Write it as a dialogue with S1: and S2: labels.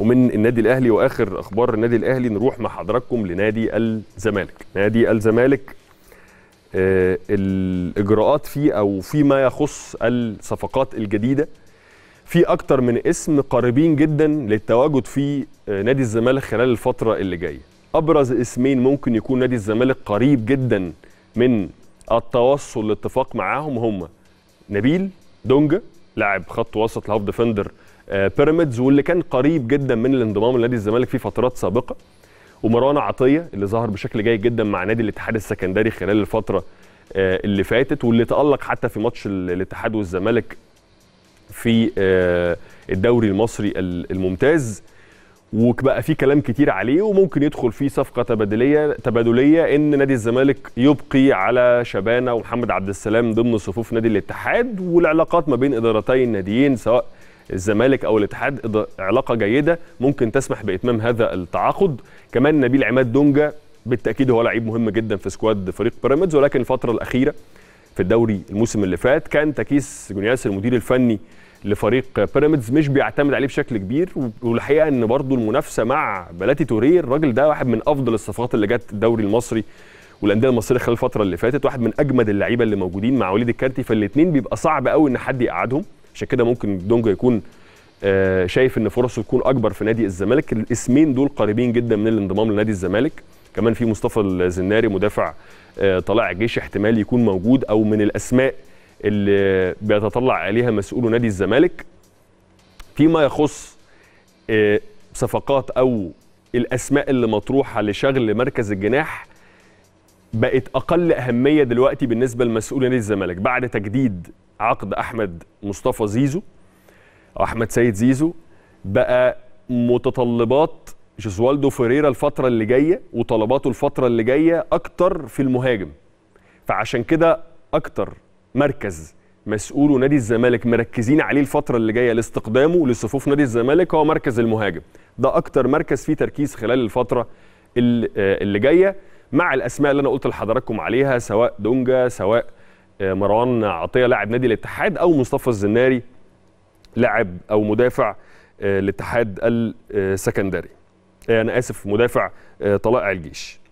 S1: ومن النادي الاهلي واخر اخبار النادي الاهلي نروح مع حضراتكم لنادي الزمالك نادي الزمالك آه، الاجراءات فيه او فيما يخص الصفقات الجديده في اكتر من اسم قريبين جدا للتواجد في آه، نادي الزمالك خلال الفتره اللي جايه ابرز اسمين ممكن يكون نادي الزمالك قريب جدا من التوصل لاتفاق معاهم هم نبيل دونجا لاعب خط وسط الهاف ديفندر آه، بيراميدز واللي كان قريب جدا من الانضمام لنادي الزمالك في فترات سابقه ومروان عطيه اللي ظهر بشكل جيد جدا مع نادي الاتحاد السكندري خلال الفتره آه، اللي فاتت واللي تالق حتى في ماتش الاتحاد والزمالك في آه، الدوري المصري الممتاز وبقى في كلام كتير عليه وممكن يدخل فيه صفقه تبادليه تبادليه ان نادي الزمالك يبقي على شبانه ومحمد عبد السلام ضمن صفوف نادي الاتحاد والعلاقات ما بين ادارتي الناديين سواء الزمالك او الاتحاد علاقه جيده ممكن تسمح باتمام هذا التعاقد كمان نبيل عماد دونجا بالتاكيد هو لعيب مهم جدا في سكواد فريق بيراميدز ولكن الفتره الاخيره في الدوري الموسم اللي فات كان تكيس جونياس المدير الفني لفريق بيراميدز مش بيعتمد عليه بشكل كبير والحقيقه ان برضه المنافسه مع بلاتي توريه الراجل ده واحد من افضل الصفقات اللي جت الدوري المصري والانديه المصريه خلال الفتره اللي فاتت واحد من اجمد اللعيبه اللي موجودين مع وليد الكارتي فالاثنين بيبقى صعب قوي ان حد يقعدهم عشان كده ممكن دونجا يكون آه، شايف ان فرصه تكون اكبر في نادي الزمالك الاسمين دول قريبين جدا من الانضمام لنادي الزمالك كمان في مصطفى الزناري مدافع آه، طلائع جيش احتمال يكون موجود او من الاسماء اللي بيتطلع عليها مسؤول نادي الزمالك فيما يخص آه، صفقات او الاسماء اللي مطروحه لشغل مركز الجناح بقت اقل اهميه دلوقتي بالنسبه لمسؤول نادي الزمالك بعد تجديد عقد احمد مصطفى زيزو او احمد سيد زيزو بقى متطلبات جوزوالدو فيريرا الفتره اللي جايه وطلباته الفتره اللي جايه اكتر في المهاجم فعشان كده اكتر مركز مسؤولو نادي الزمالك مركزين عليه الفتره اللي جايه لاستقدامه لصفوف نادي الزمالك هو مركز المهاجم ده اكتر مركز فيه تركيز خلال الفتره آه، اللي جايه مع الاسماء اللي انا قلت لحضراتكم عليها سواء دونجا سواء آه، مروان عطيه لاعب نادي الاتحاد او مصطفى الزناري لاعب او مدافع الاتحاد آه، السكندري آه، انا اسف مدافع طلائع الجيش